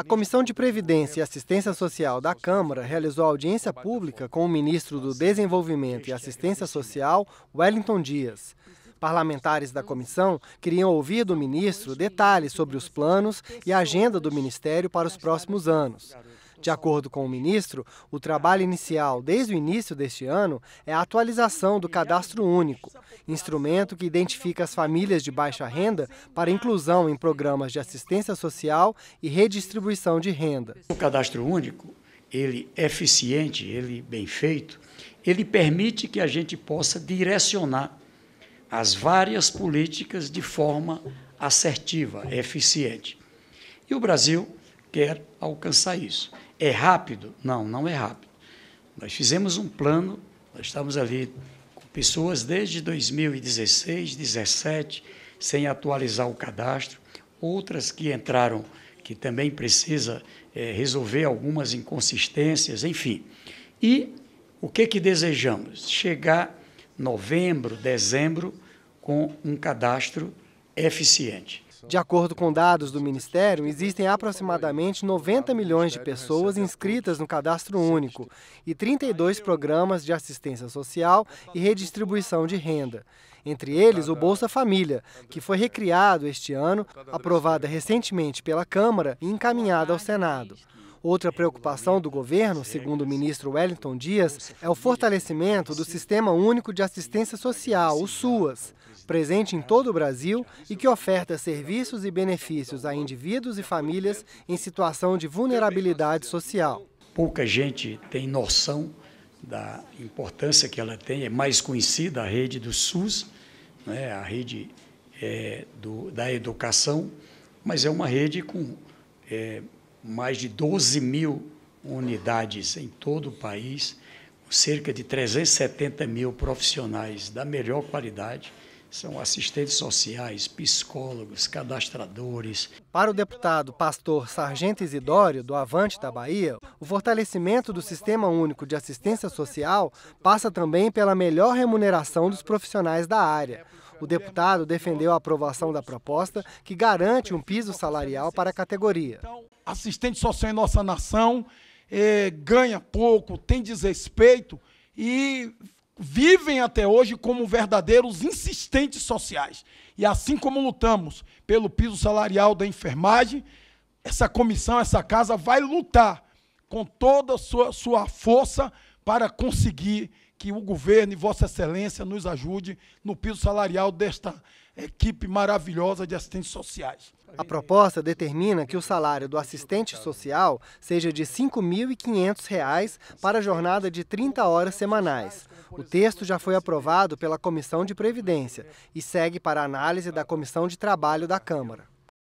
A Comissão de Previdência e Assistência Social da Câmara realizou audiência pública com o ministro do Desenvolvimento e Assistência Social, Wellington Dias. Parlamentares da comissão queriam ouvir do ministro detalhes sobre os planos e a agenda do ministério para os próximos anos. De acordo com o ministro, o trabalho inicial desde o início deste ano é a atualização do Cadastro Único, instrumento que identifica as famílias de baixa renda para inclusão em programas de assistência social e redistribuição de renda. O Cadastro Único, ele é eficiente, ele bem feito, ele permite que a gente possa direcionar as várias políticas de forma assertiva, eficiente. E o Brasil quer alcançar isso. É rápido? Não, não é rápido. Nós fizemos um plano, nós estamos ali com pessoas desde 2016, 2017, sem atualizar o cadastro, outras que entraram, que também precisa é, resolver algumas inconsistências, enfim. E o que, que desejamos? Chegar novembro, dezembro, com um cadastro eficiente. De acordo com dados do Ministério, existem aproximadamente 90 milhões de pessoas inscritas no cadastro único e 32 programas de assistência social e redistribuição de renda. Entre eles, o Bolsa Família, que foi recriado este ano, aprovada recentemente pela Câmara e encaminhada ao Senado. Outra preocupação do governo, segundo o ministro Wellington Dias, é o fortalecimento do Sistema Único de Assistência Social, o SUAS presente em todo o Brasil e que oferta serviços e benefícios a indivíduos e famílias em situação de vulnerabilidade social. Pouca gente tem noção da importância que ela tem, é mais conhecida a rede do SUS, né, a rede é, do, da educação, mas é uma rede com é, mais de 12 mil unidades em todo o país, cerca de 370 mil profissionais da melhor qualidade, são assistentes sociais, psicólogos, cadastradores. Para o deputado pastor Sargento Isidório, do Avante da Bahia, o fortalecimento do Sistema Único de Assistência Social passa também pela melhor remuneração dos profissionais da área. O deputado defendeu a aprovação da proposta que garante um piso salarial para a categoria. Então, assistente social em nossa nação eh, ganha pouco, tem desrespeito e vivem até hoje como verdadeiros insistentes sociais. E assim como lutamos pelo piso salarial da enfermagem, essa comissão, essa casa vai lutar com toda a sua, sua força para conseguir que o governo e Vossa Excelência nos ajude no piso salarial desta equipe maravilhosa de assistentes sociais. A proposta determina que o salário do assistente social seja de R$ 5.500 para a jornada de 30 horas semanais. O texto já foi aprovado pela Comissão de Previdência e segue para análise da Comissão de Trabalho da Câmara.